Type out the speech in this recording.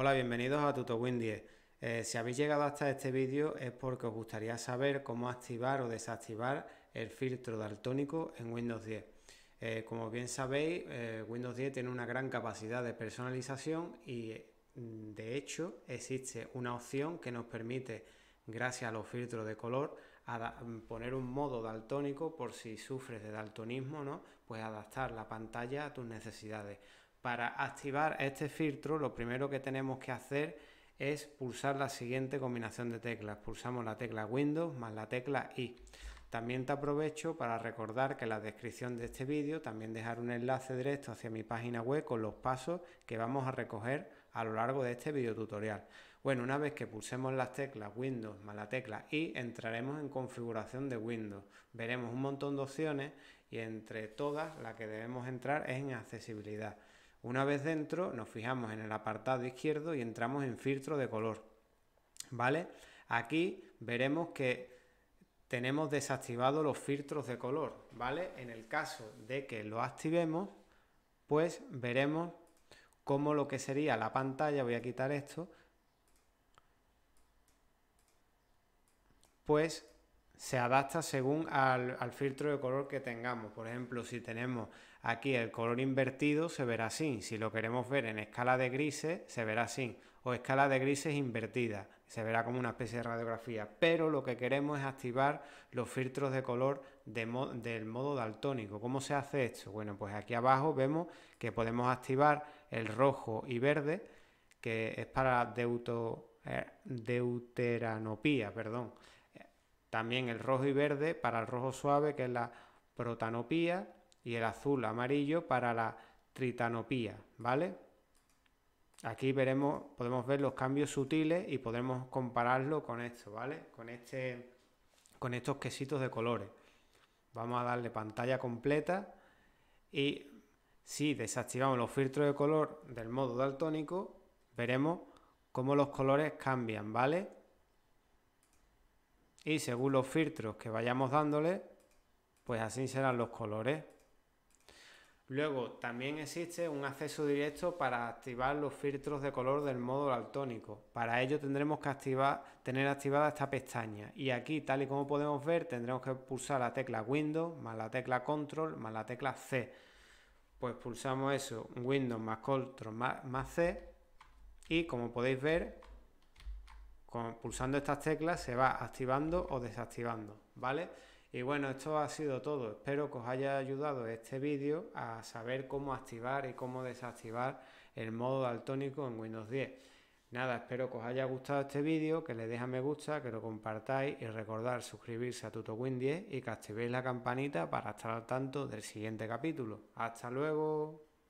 Hola, bienvenidos a TutoWin 10. Eh, si habéis llegado hasta este vídeo es porque os gustaría saber cómo activar o desactivar el filtro daltónico en Windows 10. Eh, como bien sabéis, eh, Windows 10 tiene una gran capacidad de personalización y mm, de hecho existe una opción que nos permite, gracias a los filtros de color, mm, poner un modo daltónico por si sufres de daltonismo, ¿no? Pues adaptar la pantalla a tus necesidades. Para activar este filtro, lo primero que tenemos que hacer es pulsar la siguiente combinación de teclas. Pulsamos la tecla Windows más la tecla I. También te aprovecho para recordar que en la descripción de este vídeo también dejaré un enlace directo hacia mi página web con los pasos que vamos a recoger a lo largo de este video tutorial. Bueno, una vez que pulsemos las teclas Windows más la tecla I, entraremos en configuración de Windows. Veremos un montón de opciones y entre todas la que debemos entrar es en accesibilidad. Una vez dentro, nos fijamos en el apartado izquierdo y entramos en filtro de color. ¿Vale? Aquí veremos que tenemos desactivados los filtros de color, ¿vale? En el caso de que lo activemos, pues veremos cómo lo que sería la pantalla, voy a quitar esto, pues se adapta según al, filtro de color que tengamos. Por ejemplo, si tenemos aquí el color invertido, se verá así. Si lo queremos ver en escala de grises, se verá así. O escala de grises invertida, se verá como una especie de radiografía. Pero lo que queremos es activar los filtros de color del modo daltónico. ¿Cómo se hace esto? Bueno, pues aquí abajo vemos que podemos activar el rojo y verde, que es para eh, deuteranopía, perdón. También el rojo y verde para el rojo suave, que es la protanopía, y el azul amarillo para la tritanopía, ¿vale? Aquí veremos, podemos ver los cambios sutiles y podemos compararlo con esto, ¿vale? Con, este, con estos quesitos de colores. Vamos a darle pantalla completa y si desactivamos los filtros de color del modo daltónico, veremos cómo los colores cambian, ¿vale? y según los filtros que vayamos dándole, pues así serán los colores. Luego también existe un acceso directo para activar los filtros de color del modo daltónico. Para ello tendremos que activar, tener activada esta pestaña y aquí tal y como podemos ver tendremos que pulsar la tecla Windows más la tecla Control más la tecla C. Pues pulsamos eso, Windows más Control más C y como podéis ver pulsando estas teclas se va activando o desactivando, ¿vale? Y bueno, esto ha sido todo. Espero que os haya ayudado este vídeo a saber cómo activar y cómo desactivar el modo altónico en Windows 10. Nada, espero que os haya gustado este vídeo, que le deis a me gusta, que lo compartáis y recordar suscribirse a TutoWin 10 y que activéis la campanita para estar al tanto del siguiente capítulo. ¡Hasta luego!